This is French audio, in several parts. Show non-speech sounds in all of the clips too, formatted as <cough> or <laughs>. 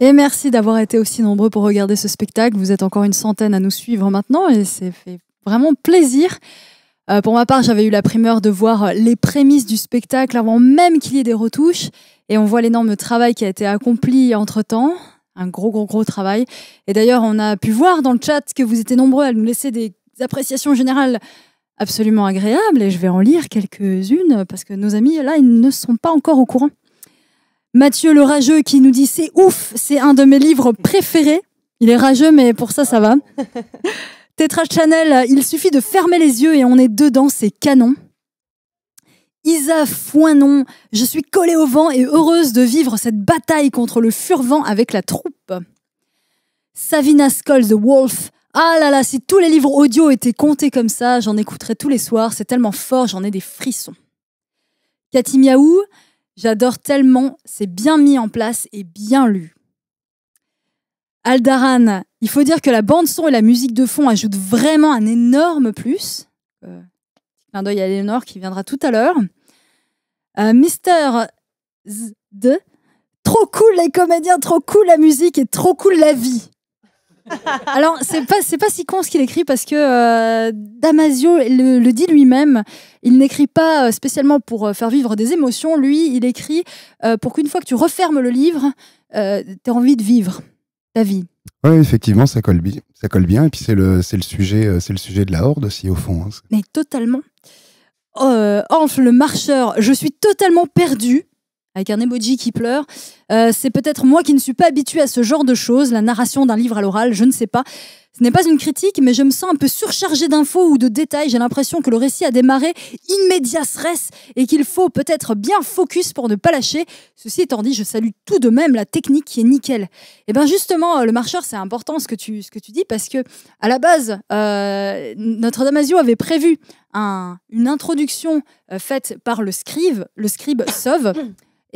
Et merci d'avoir été aussi nombreux pour regarder ce spectacle. Vous êtes encore une centaine à nous suivre maintenant et c'est fait vraiment plaisir. Euh, pour ma part, j'avais eu la primeur de voir les prémices du spectacle avant même qu'il y ait des retouches. Et on voit l'énorme travail qui a été accompli entre-temps. Un gros, gros, gros travail. Et d'ailleurs, on a pu voir dans le chat que vous étiez nombreux à nous laisser des appréciations générales absolument agréables. Et je vais en lire quelques-unes parce que nos amis, là, ils ne sont pas encore au courant. Mathieu le rageux qui nous dit c'est ouf, c'est un de mes livres préférés. Il est rageux, mais pour ça, ça va. <laughs> Tetra Chanel, il suffit de fermer les yeux et on est dedans, c'est canon. Isa Foinon, je suis collée au vent et heureuse de vivre cette bataille contre le furvent avec la troupe. Savina Skoll, The Wolf. Ah là là, si tous les livres audio étaient comptés comme ça, j'en écouterais tous les soirs, c'est tellement fort, j'en ai des frissons. Cathy Miaou, J'adore tellement, c'est bien mis en place et bien lu. Aldaran, il faut dire que la bande-son et la musique de fond ajoutent vraiment un énorme plus. Euh, petit clin d'œil à Eleanor qui viendra tout à l'heure. Euh, mister z trop cool les comédiens, trop cool la musique et trop cool la vie. Alors, c'est pas, c'est pas si con ce qu'il écrit parce que euh, Damasio le, dit lui-même. Il n'écrit pas euh, spécialement pour euh, faire vivre des émotions. Lui, il écrit pour qu'une fois que tu refermes le livre, tu as envie de vivre ta vie. Oui, effectivement, ça colle, bien. ça colle bien. Et puis, c'est le, sujet, c'est le sujet de la Horde aussi, au fond. Hein. Mais totalement. Euh, le marcheur, je suis totalement perdu avec un emoji qui pleure. Euh, c'est peut-être moi qui ne suis pas habituée à ce genre de choses, la narration d'un livre à l'oral, je ne sais pas. Ce n'est pas une critique, mais je me sens un peu surchargée d'infos ou de détails. J'ai l'impression que le récit a démarré immédiat stress et qu'il faut peut-être bien focus pour ne pas lâcher. Ceci étant dit, je salue tout de même la technique qui est nickel. Et eh bien justement, euh, le marcheur, c'est important ce que tu, ce que tu dis parce que à la base, euh, notre damasio avait prévu un, une introduction faite par le scribe, le scribe Sauve.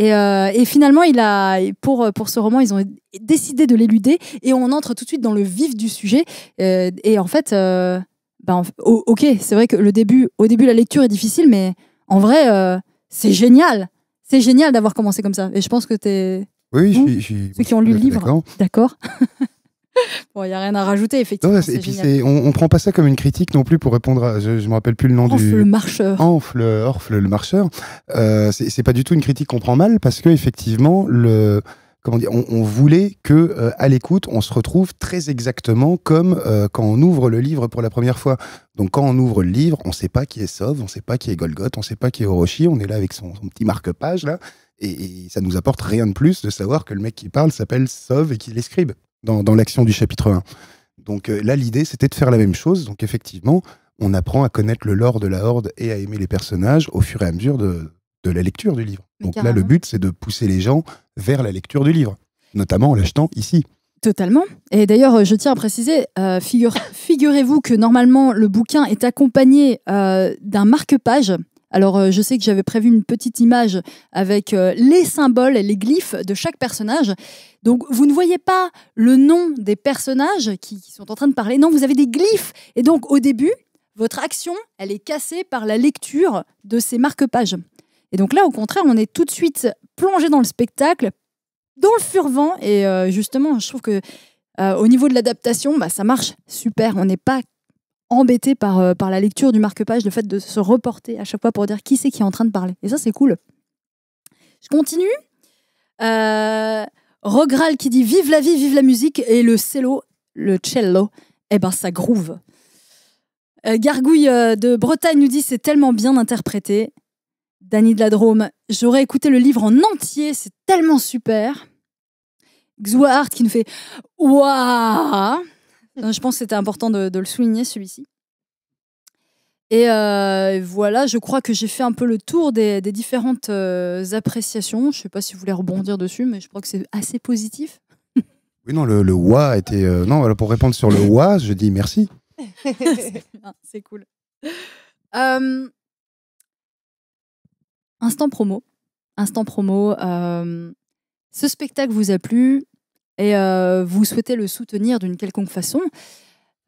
Euh, et, finalement, il a, pour, pour ce roman, ils ont décidé de l'éluder et on entre tout de suite dans le vif du sujet. Euh, et en fait, euh, ben, ok, c'est vrai que le début, au début, la lecture est difficile, mais en vrai, c'est génial. C'est génial d'avoir commencé comme ça. Et je pense que tu es. Oui, je suis. Ceux qui ont lu le livre. D'accord. <laughs> bon, il n'y a rien à rajouter, effectivement. et puis, on, ne prend pas ça comme une critique non plus pour répondre à. Je, me rappelle plus le nom du. le marcheur. Enfle, le marcheur. Euh, c'est pas du tout une critique qu'on prend mal parce qu'effectivement le. Comment dire, on, voulait que euh, à l'écoute, on se retrouve très exactement comme euh, quand on ouvre le livre pour la première fois. Donc quand on ouvre le livre, on ne sait pas qui est Sauve, on ne sait pas qui est Golgoth, on ne sait pas qui est Orochi, on est là avec son, petit marque-page là, et, ça ça nous apporte rien de plus de savoir que le mec qui parle s'appelle Sauve et qu'il est scribe dans, l'action du chapitre 1. Donc euh, là, l'idée, c'était de faire la même chose. Donc effectivement, on apprend à connaître le lore de la Horde et à aimer les personnages au fur et à mesure de, la lecture du livre. Donc là, le but, c'est de pousser les gens vers la lecture du livre, notamment en l'achetant ici. Totalement. Et d'ailleurs, euh, je tiens à préciser, euh, figurez-vous que normalement, le bouquin est accompagné d'un marque-page alors, euh, je sais que j'avais prévu une petite image avec euh, les symboles et les glyphes de chaque personnage. Donc, vous ne voyez pas le nom des personnages qui, sont en train de parler. Non, vous avez des glyphes. Et donc, au début, votre action, elle est cassée par la lecture de ces marque-pages. Et donc là, au contraire, on est tout de suite plongé dans le spectacle, dans le furvent. Et euh, justement, je trouve que au niveau de l'adaptation, bah, ça marche super. On n'est pas embêté par, euh, par la lecture du marque-page, le fait de se reporter à chaque fois pour dire qui c'est qui est en train de parler. Et ça, c'est cool. Je continue. Euh, Rogral qui dit Vive la vie, vive la musique. Et le cello, le cello, eh ben, ça groove. Euh, Gargouille de Bretagne nous dit C'est tellement bien interprété. Dany de la Drôme, j'aurais écouté le livre en entier, c'est tellement super. Xouahart qui nous fait Waouh je pense que c'était important de, le souligner, celui-ci. Euh, et voilà, je crois que j'ai fait un peu le tour des, différentes euh, appréciations. Je ne sais pas si vous voulez rebondir dessus, mais je crois que c'est assez positif. Oui, non, le, le wa était. Euh, non, pour répondre sur le <laughs> wa, je dis merci. c'est cool. instant promo. Instant promo. ce spectacle vous a plu et euh, vous souhaitez le soutenir d'une quelconque façon,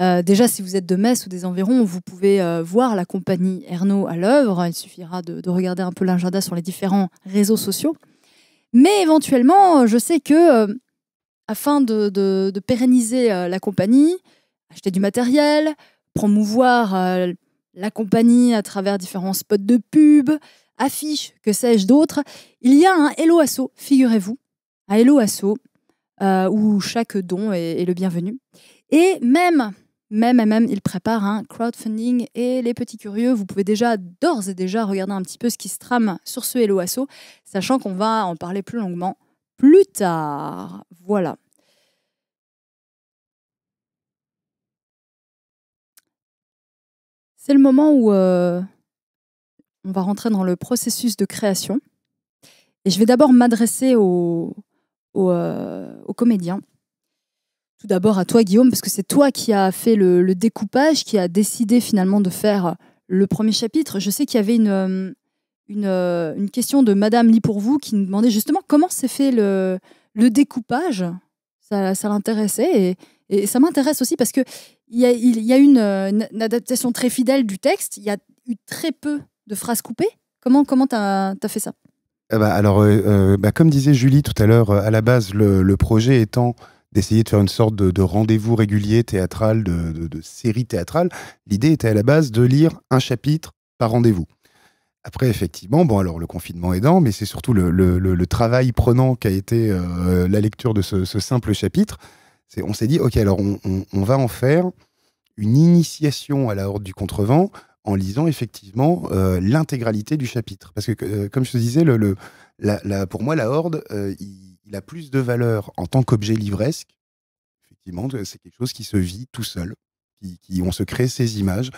euh, déjà, si vous êtes de Metz ou des environs, vous pouvez euh, voir la compagnie Ernaud à l'œuvre. Il suffira de, regarder un peu l'agenda sur les différents réseaux sociaux. Mais éventuellement, je sais que, afin de, pérenniser la compagnie, acheter du matériel, promouvoir la compagnie à travers différents spots de pub, affiches, que sais-je d'autres, il y a un Hello Asso, figurez-vous. Un Hello Asso, euh, où chaque don est, le bienvenu. Et même, même, même, il prépare un crowdfunding. Et les petits curieux, vous pouvez déjà d'ores et déjà regarder un petit peu ce qui se trame sur ce Hello Asso, sachant qu'on va en parler plus longuement plus tard. Voilà. C'est le moment où euh, on va rentrer dans le processus de création. Et je vais d'abord m'adresser aux, aux, euh, aux comédiens. Tout d'abord à toi, Guillaume, parce que c'est toi qui as fait le, découpage, qui a décidé finalement de faire euh, le premier chapitre. Je sais qu'il y avait une, euh, une, question de Madame Lit pour vous qui nous demandait justement comment s'est fait le, le découpage. Ça, l'intéressait et, ça m'intéresse aussi parce que il y a, il y a une, adaptation très fidèle du texte. Il y a eu très peu de phrases coupées. Comment comment t'as as fait ça eh ben, alors, euh, euh, bah, comme disait Julie tout à l'heure, euh, à la base, le, projet étant d'essayer de faire une sorte de, rendez-vous régulier théâtral, de, série théâtrale, l'idée était à la base de lire un chapitre par rendez-vous. Après, effectivement, bon, alors le confinement aidant, mais c'est surtout le, travail prenant qu'a été la lecture de ce, simple chapitre. On s'est dit, OK, alors on, on, va en faire une initiation à la Horde du Contrevent en lisant effectivement euh, l'intégralité du chapitre. Parce que, euh, comme je te disais, pour moi, la Horde, euh, il, a plus de valeur en tant qu'objet livresque. Effectivement, c'est quelque chose qui se vit tout seul, qui, on se crée ses images.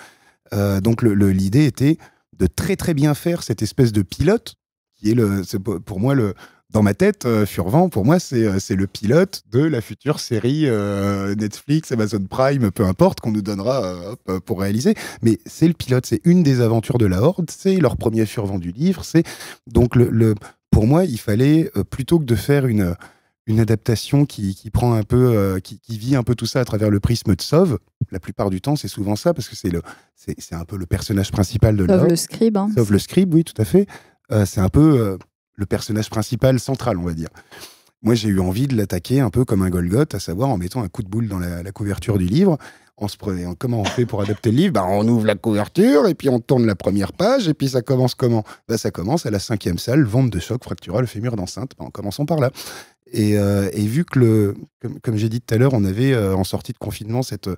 donc, l'idée était de très très bien faire cette espèce de pilote qui est le, est pour moi le, dans ma tête, euh, Furvent, pour moi, euh, c'est le pilote de la future série euh, Netflix, Amazon Prime, peu importe, qu'on nous donnera pour réaliser. Mais c'est le pilote, c'est une des aventures de la Horde, c'est leur premier Furvent du livre. c'est Donc, le, pour moi, il fallait, plutôt que de faire une, une adaptation qui, prend un peu, qui, vit un peu tout ça à travers le prisme de Sauve. La plupart du temps, c'est souvent ça parce que c'est le, c'est, un peu le personnage principal de Sauve le scribe. Hein. le scribe, oui, tout à fait. c'est un peu, le personnage principal central, on va dire. Moi, j'ai eu envie de l'attaquer un peu comme un Golgoth, à savoir en mettant un coup de boule dans la, couverture du livre. On se comment on fait pour adapter le livre bah, On ouvre la couverture et puis on tourne la première page et puis ça commence comment bah, Ça commence à la cinquième salle, vente de choc, fractura le fémur d'enceinte. Bah, en commençant par là. Et, euh, vu que, le, comme, j'ai dit tout à l'heure, on avait euh, en sortie de confinement cette,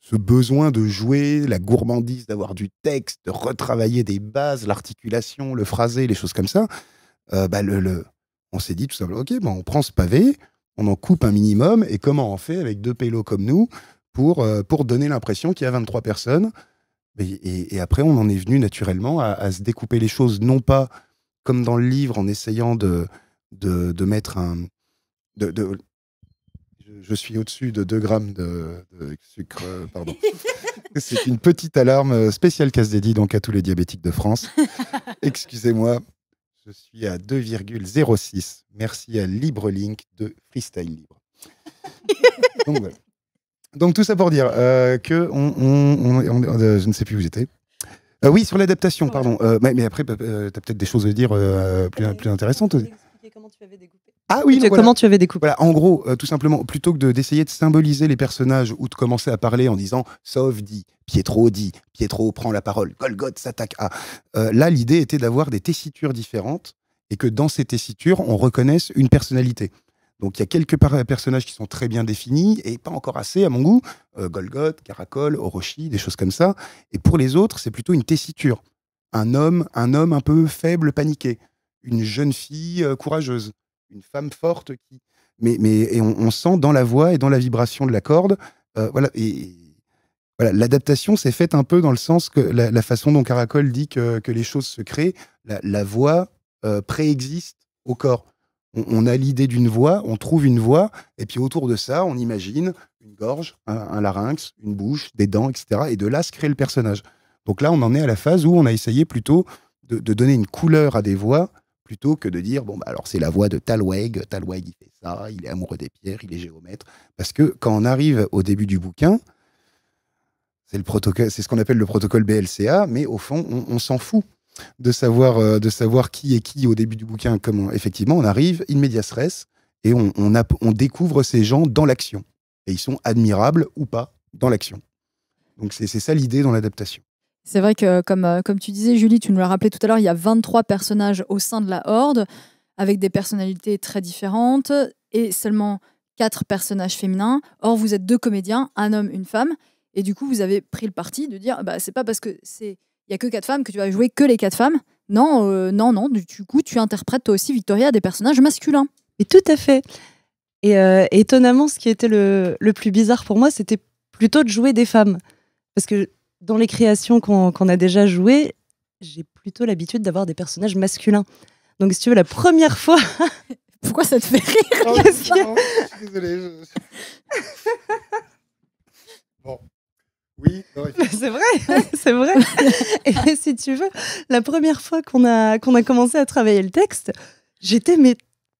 ce besoin de jouer, la gourmandise d'avoir du texte, de retravailler des bases, l'articulation, le phrasé, les choses comme ça, euh, bah, on s'est dit tout simplement, ok, on prend ce pavé, on en coupe un minimum, et comment on fait avec deux pélos comme nous pour, euh, pour donner l'impression qu'il y a 23 personnes et, après, on en est venu naturellement à, se découper les choses, non pas comme dans le livre, en essayant de, de, mettre un... je suis au-dessus de 2 grammes de, sucre, euh, pardon. <laughs> C'est une petite alarme spéciale casse dédiée donc à tous les diabétiques de France. <laughs> Excusez-moi. Je suis à 2,06. Merci à LibreLink de Freestyle Libre. <laughs> Donc, tout ça pour dire euh, que on, euh, je ne sais plus où j'étais. Euh, oui, sur l'adaptation, pardon. mais, après, tu as peut-être des choses à dire plus, plus intéressantes comment tu avais découpé. Ah oui, comment tu avais découpé. en gros, euh, tout simplement, plutôt que d'essayer de, symboliser les personnages ou de commencer à parler en disant sauf dit, Pietro dit, Pietro prend la parole, Golgoth s'attaque à. Euh, là, l'idée était d'avoir des tessitures différentes et que dans ces tessitures, on reconnaisse une personnalité. Donc il y a quelques personnages qui sont très bien définis et pas encore assez à mon goût. Euh, Golgoth, Caracol, Orochi, des choses comme ça. Et pour les autres, c'est plutôt une tessiture. Un homme, un homme un peu faible, paniqué une jeune fille euh, courageuse, une femme forte qui. Mais, mais et on, sent dans la voix et dans la vibration de la corde, euh, voilà. Et, voilà, l'adaptation s'est faite un peu dans le sens que la, façon dont Caracol dit que, que, les choses se créent, la, voix euh, préexiste au corps. On, a l'idée d'une voix, on trouve une voix, et puis autour de ça, on imagine une gorge, un, larynx, une bouche, des dents, etc. Et de là se crée le personnage. Donc là, on en est à la phase où on a essayé plutôt de donner une couleur à des voix plutôt que de dire bon bah, alors c'est la voix de Talweg, Talweg il fait ça, il est amoureux des pierres, il est géomètre, parce que quand on arrive au début du bouquin, c'est le protocole, c'est ce qu'on appelle le protocole BLCA, mais au fond on, s'en fout de savoir euh, de savoir qui est qui au début du bouquin. Comment effectivement on arrive in medias et on, on découvre ces gens dans l'action et ils sont admirables ou pas dans l'action. Donc c'est ça l'idée dans l'adaptation. C'est vrai que, comme, euh, comme tu disais, Julie, tu nous l'as rappelé tout à l'heure, il y a 23 personnages au sein de la Horde, avec des personnalités très différentes, et seulement quatre personnages féminins. Or, vous êtes deux comédiens, un homme, une femme, et du coup, vous avez pris le parti de dire, bah, c'est pas parce que c'est il y a que quatre femmes que tu vas jouer que les quatre femmes. Non, euh, non, non, du coup, tu interprètes toi aussi, Victoria, des personnages masculins. Et tout à fait. Et euh, étonnamment, ce qui était le, le plus bizarre pour moi, c'était plutôt de jouer des femmes. Parce que dans les créations qu'on a déjà jouées, j'ai plutôt l'habitude d'avoir des personnages masculins. Donc, si tu veux, la première fois. <laughs> Pourquoi ça te fait rire <laughs> non, Je bon. Oui, <laughs> c'est vrai, c'est vrai. Et si tu veux, la première fois qu'on a, commencé à travailler le texte, j'étais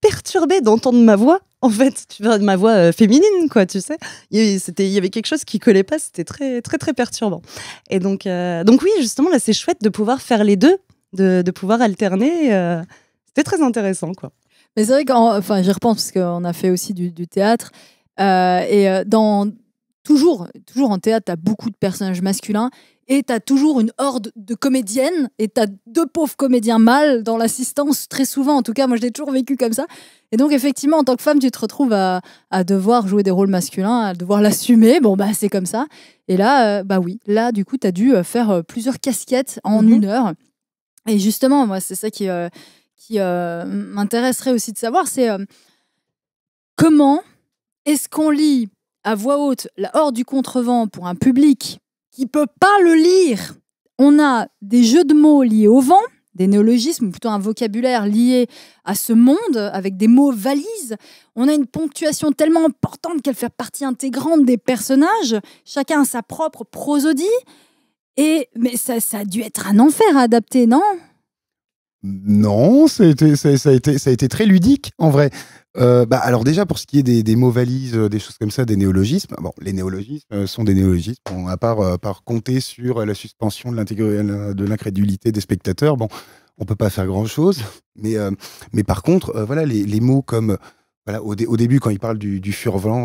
perturbée d'entendre ma voix <laughs> en fait, tu vois, ma voix euh, féminine, quoi, tu sais. Il, c'était, il y avait quelque chose qui collait pas, c'était très, très, très perturbant. Et donc, euh, donc oui, justement, là, c'est chouette de pouvoir faire les deux, de, pouvoir alterner. Euh, c'était très intéressant, quoi. Mais c'est vrai enfin, j'y repense parce qu'on a fait aussi du, du théâtre. et dans, toujours, toujours en théâtre, as beaucoup de personnages masculins et as toujours une horde de comédiennes et as deux pauvres comédiens mâles dans l'assistance très souvent. En tout cas, moi, je l'ai toujours vécu comme ça. Et donc, effectivement, en tant que femme, tu te retrouves à, devoir jouer des rôles masculins, à devoir l'assumer. Bon, bah, c'est comme ça. Et là, euh, bah oui, là, du coup, tu as dû euh, faire euh, plusieurs casquettes en mhm. une heure. Et justement, moi, c'est ça qui, qui m'intéresserait aussi de savoir, c'est comment est-ce qu'on lit à voix haute la Horde du Contrevent pour un public qui peut pas le lire, on a des jeux de mots liés au vent, des néologismes, ou plutôt un vocabulaire lié à ce monde, avec des mots valises. On a une ponctuation tellement importante qu'elle fait partie intégrante des personnages. Chacun a sa propre prosodie. Et mais ça, a dû être un enfer à adapter, non non, ça ça, a été, ça a été très ludique en vrai. Euh, bah, alors déjà pour ce qui est des, mots valises, euh, des choses comme ça, des néologismes. les néologismes euh, sont des néologismes. à part, par compter sur la suspension de l'incrédulité des spectateurs, bon, on peut pas faire grand chose. Mais, par contre, voilà, les, mots comme au, début quand il parle du, du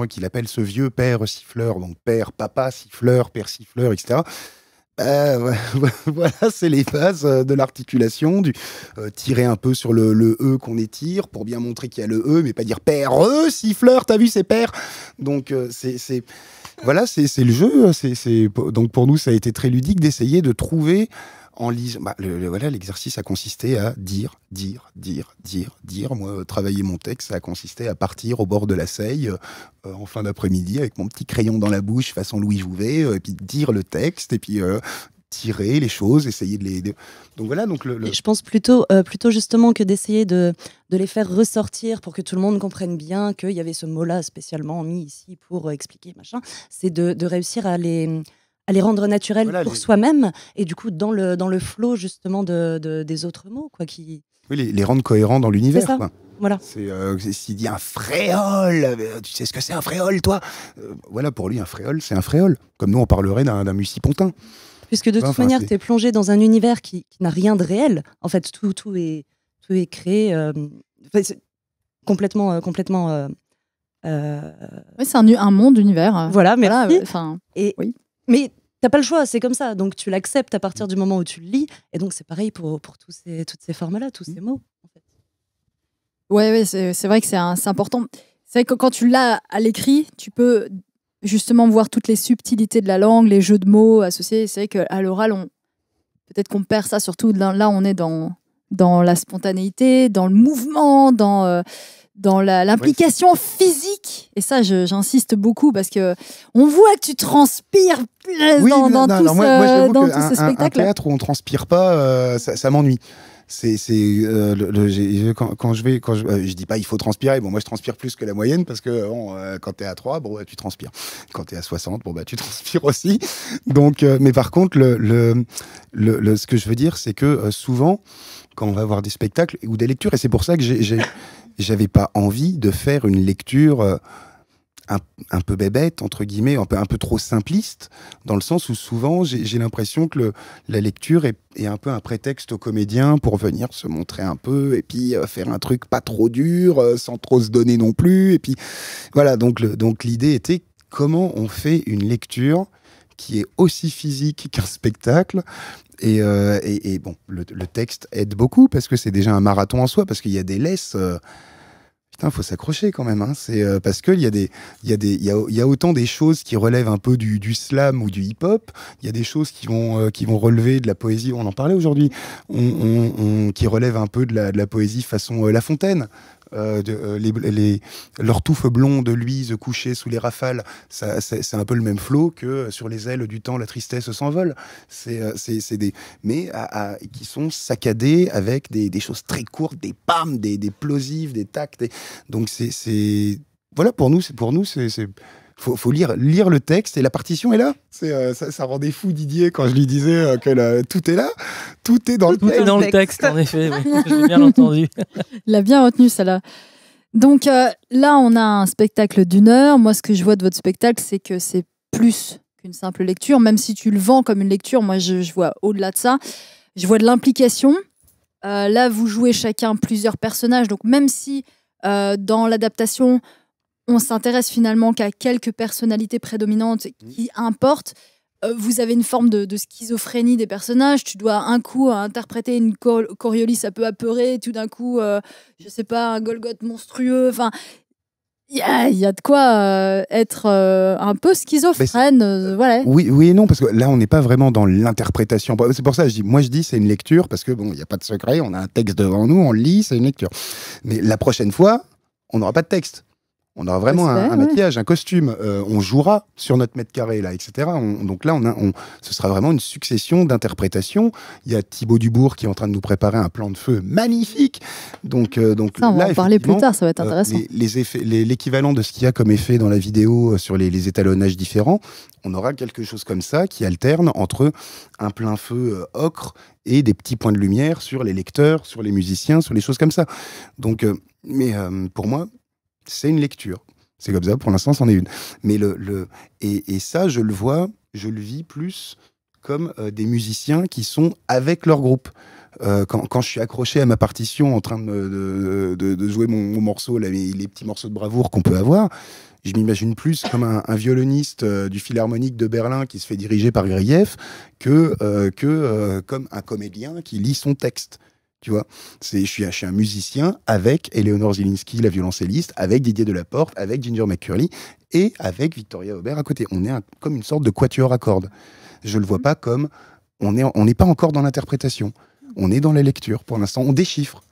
qu'il appelle ce vieux père siffleur, donc père, papa siffleur, père siffleur, etc. Euh, <laughs> voilà, c'est les phases euh, de l'articulation, du euh, tirer un peu sur le, le E qu'on étire pour bien montrer qu'il y a le E, mais pas dire père E, siffleur, t'as vu, c'est père. Donc, c'est. Voilà, c'est le jeu. Hein, c'est Donc, pour nous, ça a été très ludique d'essayer de trouver en bah, voilà, l'exercice a consisté à dire, dire, dire, dire, dire. Moi, euh, travailler mon texte, ça a consisté à partir au bord de la Seille euh, en fin d'après-midi avec mon petit crayon dans la bouche façon Louis Jouvet, euh, et puis dire le texte, et puis tirer les choses, essayer de les. Donc voilà. Donc le, Je pense plutôt, plutôt justement que d'essayer de, les faire ressortir pour que tout le monde comprenne bien qu'il y avait ce mot-là spécialement mis ici pour expliquer machin. C'est de, réussir à les à les rendre naturels pour soi-même et du coup dans le, dans le flot justement de, des autres mots. Quoi, qui... Oui, les, rendre cohérents dans l'univers. Voilà. C'est euh, s'il dit un fréol, euh, tu sais ce que c'est un fréol, toi euh, Voilà, pour lui, un fréol, c'est un fréol. Comme nous, on parlerait d'un mucipontin. Puisque de toute manière, tu es plongé dans un univers qui, n'a rien de réel. En fait, tout, tout, est, tout est créé euh, complètement. complètement oui, c'est un, un, monde univers. Voilà, mais enfin et, oui. mais t'as pas le choix, c'est comme ça. Donc tu l'acceptes à partir du moment où tu le lis. Et donc c'est pareil pour, pour tous ces, toutes ces formes-là, tous mm. ces mots. En Ouais, ouais c'est vrai que c'est important. C'est vrai que quand tu l'as à l'écrit, tu peux justement voir toutes les subtilités de la langue, les jeux de mots associés. C'est vrai qu'à l'oral, on... peut-être qu'on perd ça, surtout là, on est dans, dans la spontanéité, dans le mouvement, dans, euh, dans l'implication physique. Et ça, j'insiste beaucoup parce que on voit que tu transpires dans, tout, ce, dans un, spectacle. Un, théâtre où on transpire pas, euh, ça, m'ennuie c'est euh, le, quand, je vais quand euh, je, dis pas il faut transpirer bon moi je transpire plus que la moyenne parce que quand tu es à 3 bon tu transpires quand tu es à 60 bon bah tu transpires bah, <laughs> aussi donc mais par contre le, ce que je veux dire c'est que souvent quand on va voir des spectacles ou des lectures et c'est pour ça que j'ai j'avais pas envie de faire une lecture euh, un, peu bébête, entre guillemets, un peu, un peu trop simpliste, dans le sens où souvent j'ai l'impression que la lecture est, un peu un prétexte aux comédiens pour venir se montrer un peu et puis euh, faire un truc pas trop dur, euh, sans trop se donner non plus. Et puis voilà, donc l'idée était comment on fait une lecture qui est aussi physique qu'un spectacle. Et, euh, et, et, bon, le, texte aide beaucoup parce que c'est déjà un marathon en soi, parce qu'il y a des laisses. putain euh, Putain, faut s'accrocher quand même. Hein. C'est euh, parce qu'il y a des, il y a des, il y, y a autant des choses qui relèvent un peu du, slam ou du hip-hop. Il y a des choses qui vont, qui vont relever de la poésie. On en parlait aujourd'hui. qui relèvent un peu de la, de la poésie façon La Fontaine. Euh, euh, les, les, leur touffe blonde luise couchée sous les rafales, c'est un peu le même flot que sur les ailes du temps, la tristesse s'envole. Euh, des mais à, qui sont saccadés avec des, des, choses très courtes, des pams, des, des plosives, des tacs. Donc c'est voilà pour nous, c'est pour nous c'est faut, faut lire, lire le texte et la partition est là. C'est, euh, ça, rendait fou Didier quand je lui disais euh, que tout est là, tout est dans le texte. est dans le texte, en effet, j'ai bien entendu. Il <laughs> l'a bien retenu ça. là Donc euh, là, on a un spectacle d'une heure. Moi, ce que je vois de votre spectacle, c'est que c'est plus qu'une simple lecture, même si tu le vends comme une lecture. Moi, je, je vois au-delà de ça. Je vois de l'implication. là, vous jouez chacun plusieurs personnages. Donc même si dans l'adaptation, on s'intéresse finalement qu'à quelques personnalités prédominantes mmh. qui importent. Euh, vous avez une forme de, schizophrénie des personnages. Tu dois un coup interpréter une Coriolis un peu apeurée, tout d'un coup, euh, je sais pas, un Golgoth monstrueux. Enfin, il y a de quoi euh, être un peu schizophrène. voilà. Oui, oui et non, parce que là, on n'est pas vraiment dans l'interprétation. C'est pour ça que je dis, moi, je dis, c'est une lecture, parce que bon, il n'y a pas de secret, on a un texte devant nous, on lit, c'est une lecture. Mais la prochaine fois, on n'aura pas de texte. On aura vraiment un, maquillage, un costume. Euh, on jouera sur notre mètre carré, là, etc. donc là, on, a, on ce sera vraiment une succession d'interprétations. Il y a Thibaut Dubourg qui est en train de nous préparer un plan de feu magnifique. Donc, euh, donc ça, on va en parler plus tard, ça va être euh, intéressant. les, les l'équivalent de ce qu'il y a comme effet dans la vidéo sur les, les, étalonnages différents, on aura quelque chose comme ça qui alterne entre un plein feu ocre et des petits points de lumière sur les lecteurs, sur les musiciens, sur les choses comme ça. Donc, mais pour moi, c'est une lecture. C'est comme ça, pour l'instant, c'en est une. Mais le, le et, et, ça, je le vois, je le vis plus comme euh, des musiciens qui sont avec leur groupe. Euh, quand, quand, je suis accroché à ma partition en train de, de, jouer mon, morceau, là, les, petits morceaux de bravoure qu'on peut avoir, je m'imagine plus comme un, violoniste euh, du Philharmonique de Berlin qui se fait diriger par Grieff que, que comme un comédien qui lit son texte. Tu vois, c'est je suis, un musicien avec Eleonore Zielinski, la violoncelliste, avec Didier Delaporte, avec Ginger McCurley et avec Victoria Aubert à côté. On est comme une sorte de quatuor à cordes. Je le vois pas comme on n'est on pas encore dans l'interprétation. On est dans la lecture pour l'instant. On déchiffre,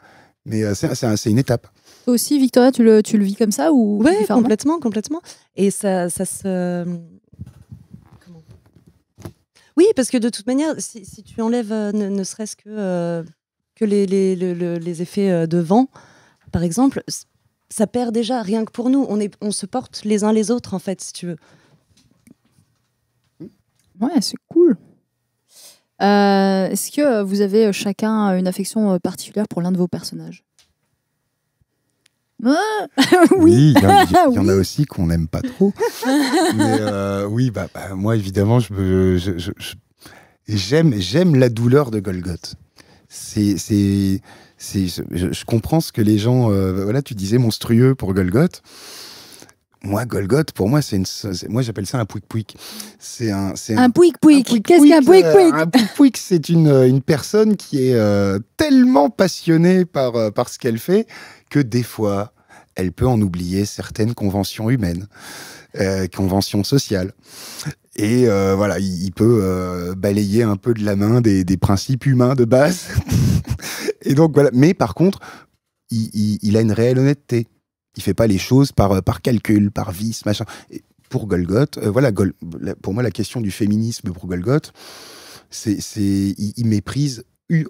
mais euh, c'est une étape. aussi, Victoria, tu le, vis comme ça ou Oui, complètement, complètement. Et ça, ça se. oui, parce que de toute manière, si, tu enlèves euh, ne, serait-ce que euh, que les, les, effets euh, de vent, par exemple, ça perd déjà, rien que pour nous. On, est, on se porte les uns les autres, en fait, si tu veux. Ouais, c'est cool. Euh, est-ce que vous avez euh, chacun une affection particulière pour l'un de vos personnages ah <laughs> oui, il y, en a <laughs> aussi qu'on n'aime pas trop. <laughs> Mais oui, bah, bah, moi évidemment, je, j'aime, j'aime la douleur de Golgoth c'est, je, comprends ce que les gens, euh, voilà, tu disais monstrueux pour Golgoth. Moi, Golgoth, pour moi, c'est une, moi j'appelle ça un pouic pouic. C'est un, c'est un, pouic pouic. Qu'est-ce qu'un pouic euh, pouic Un pouic pouic, c'est une, euh, une personne qui est tellement passionnée par, par ce qu'elle fait que des fois, elle peut en oublier certaines conventions humaines, conventions sociales. Et euh, voilà, il, peut euh, balayer un peu de la main des, principes humains de base. <laughs> et donc Mais par contre, il, a une réelle honnêteté. Il fait pas les choses par, euh, calcul, par vice, machin. pour Golgoth, voilà, pour moi, la question du féminisme pour Golgoth, c'est il, il méprise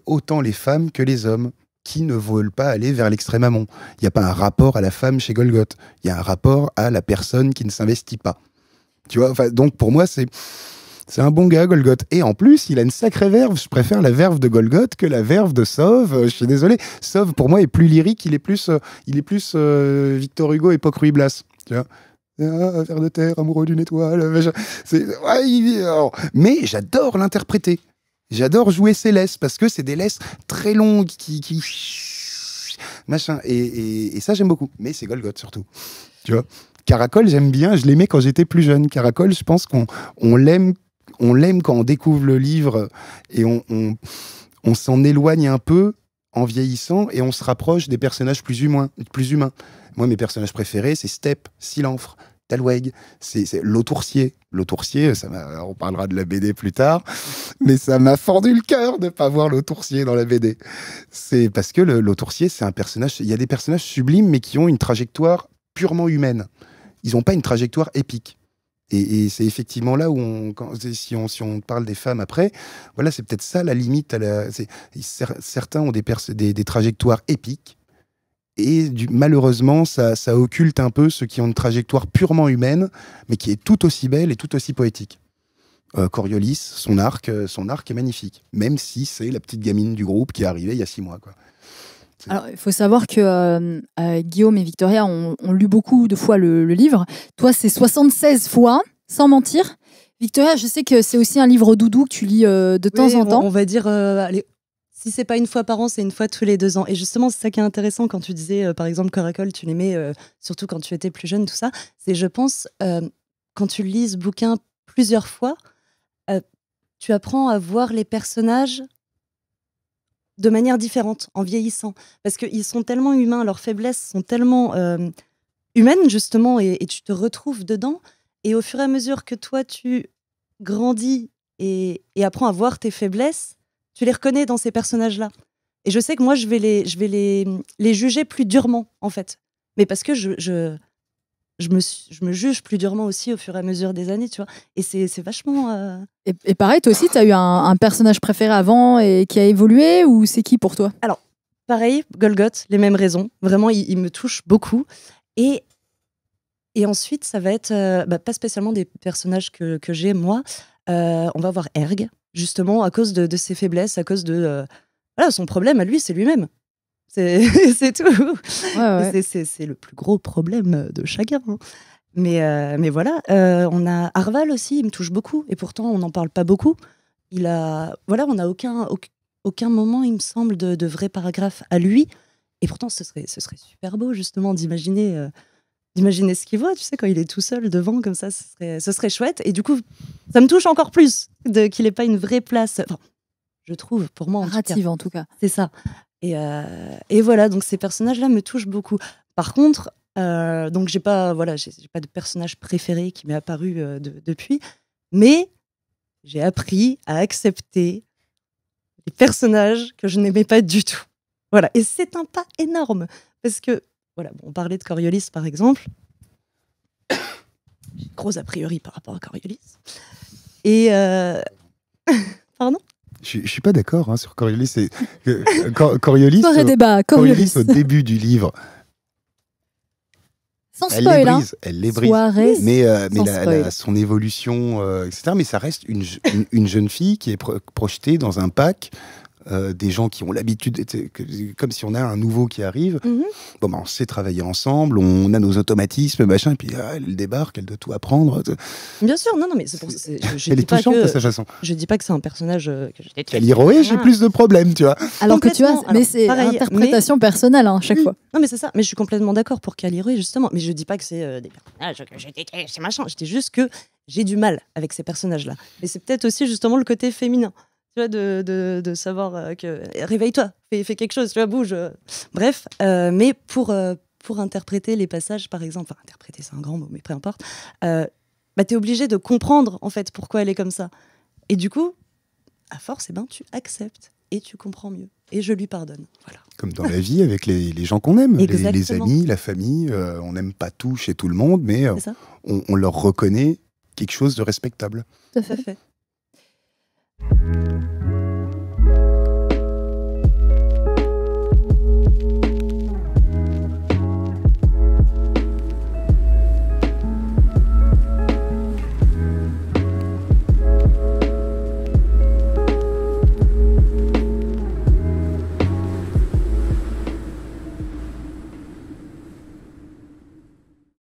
autant les femmes que les hommes qui ne veulent pas aller vers l'extrême amont. Il n'y a pas un rapport à la femme chez Golgoth. Il y a un rapport à la personne qui ne s'investit pas. Tu vois, enfin, donc pour moi, c'est. C'est un bon gars, Golgoth. Et en plus, il a une sacrée verve. Je préfère la verve de Golgoth que la verve de Sauve. Euh, je suis désolé. Sauve, pour moi, est plus lyrique. Il est plus, euh, il est plus euh, Victor Hugo, époque Ruy Blas. Tu vois de terre, amoureux d'une étoile. Mais j'adore l'interpréter. J'adore jouer ses laisses parce que c'est des laisses très longues qui. qui... Machin. Et, ça, j'aime beaucoup. Mais c'est Golgoth surtout. Tu vois Caracol, j'aime bien, je l'aimais quand j'étais plus jeune. Caracol, je pense qu'on l'aime, on l'aime quand on découvre le livre et on, s'en éloigne un peu en vieillissant et on se rapproche des personnages plus humains. Plus humains. Moi, mes personnages préférés, c'est Step, Silanfre, Talweg, c'est l'autourcier. L'autourcier, ça on parlera de la BD plus tard, mais ça m'a fendu le cœur de ne pas voir l'autourcier dans la BD. C'est parce que l'autourcier, c'est un personnage. Il y a des personnages sublimes, mais qui ont une trajectoire purement humaine ils n'ont pas une trajectoire épique. Et, c'est effectivement là où, quand, si, on, parle des femmes après, voilà, c'est peut-être ça la limite. certains ont des, trajectoires épiques. Et malheureusement, ça, occulte un peu ceux qui ont une trajectoire purement humaine, mais qui est tout aussi belle et tout aussi poétique. Euh, Coriolis, son arc, euh, son arc est magnifique, même si c'est la petite gamine du groupe qui est arrivée il y a six mois. Quoi. Alors, il faut savoir que euh, euh, Guillaume et Victoria ont, lu beaucoup de fois le, livre. Toi, c'est 76 fois, sans mentir. Victoria, je sais que c'est aussi un livre doudou que tu lis euh, de temps en temps. On va dire, si c'est pas une fois par an, c'est une fois tous les deux ans. Et justement, c'est ça qui est intéressant quand tu disais, par exemple, Coracol, tu l'aimais surtout quand tu étais plus jeune, tout ça. C'est, je pense, quand tu lis ce bouquin plusieurs fois, tu apprends à voir les personnages de manière différente en vieillissant. Parce qu'ils sont tellement humains, leurs faiblesses sont tellement euh, humaines, justement, et, tu te retrouves dedans. Et au fur et à mesure que toi, tu grandis et, apprends à voir tes faiblesses, tu les reconnais dans ces personnages-là. Et je sais que moi, je vais les, je vais les juger plus durement, en fait. Mais parce que je, je me, juge plus durement aussi au fur et à mesure des années, tu vois. Et c'est vachement. Euh, et, pareil, toi aussi, tu as eu un, personnage préféré avant et qui a évolué ou c'est qui pour toi Alors, pareil, Golgoth, les mêmes raisons. Vraiment, il, me touche beaucoup. Et, et ensuite, ça va être euh, bah, pas spécialement des personnages que, j'ai, moi. Euh, on va voir Erg, justement, à cause de, ses faiblesses, à cause de. Voilà, son problème à lui, c'est lui-même. <laughs> C'est tout. C'est le plus gros problème de chacun. Hein. Mais, euh, mais voilà, euh, on a Arval aussi, il me touche beaucoup, et pourtant on n'en parle pas beaucoup. Il a, voilà, on n'a aucun, aucun moment, il me semble, de, vrai paragraphe à lui. Et pourtant, ce serait, ce serait super beau, justement, d'imaginer euh, d'imaginer ce qu'il voit, tu sais, quand il est tout seul devant, comme ça, ce serait, ce serait chouette. Et du coup, ça me touche encore plus qu'il n'ait pas une vraie place. je trouve, pour moi, en en tout cas. C'est ça. Euh, et, voilà, donc ces personnages-là me touchent beaucoup. Par contre, euh, donc j'ai pas, voilà, j'ai pas de personnage préféré qui m'est apparu euh, depuis, mais j'ai appris à accepter les personnages que je n'aimais pas du tout. Voilà, et c'est un pas énorme parce que voilà, on parlait de Coriolis par exemple. <coughs> Gros a priori par rapport à Coriolis. Et euh, <laughs> pardon. Je, ne suis pas d'accord hein, sur Coriolis. Coriolis, au, début du livre. Sans spoil, hein. elle les brise, mais, euh, son évolution, euh, etc. Mais ça reste une, jeune fille qui est projetée dans un pack euh, des gens qui ont l'habitude, comme si on a un nouveau qui arrive. Mhm. Bon, ben on sait travailler ensemble, on a nos automatismes, machin, et puis ah, elle débarque, elle doit tout apprendre. Bien sûr, non, non, mais c'est pour ça. Je, elle est touchante sa façon. Je dis pas que c'est un personnage euh, que j'ai j'ai ah. plus de problèmes, tu vois. Alors que tu vois, mais c'est interprétation personnelle hein, à chaque fois. Non, mais c'est ça, mais je suis complètement d'accord pour Caliroé, justement. Mais je dis pas que c'est euh, des personnages que machin. Je juste que j'ai du mal avec ces personnages-là. Mais c'est peut-être aussi justement le côté féminin de, de, savoir euh, que eh, réveille-toi, fais, quelque chose, tu bouge. Euh. Bref, euh, mais pour, pour interpréter les passages, par exemple, enfin, interpréter, c'est un grand mot, mais peu importe, bah, tu es obligé de comprendre, en fait, pourquoi elle est comme ça. Et du coup, à force, et eh ben, tu acceptes et tu comprends mieux. Et je lui pardonne. Voilà. Comme dans la vie, avec les, les gens qu'on aime, les, amis, la famille, on n'aime pas tout chez tout le monde, mais on, on leur reconnaît quelque chose de respectable. Tout à fait. Thank you.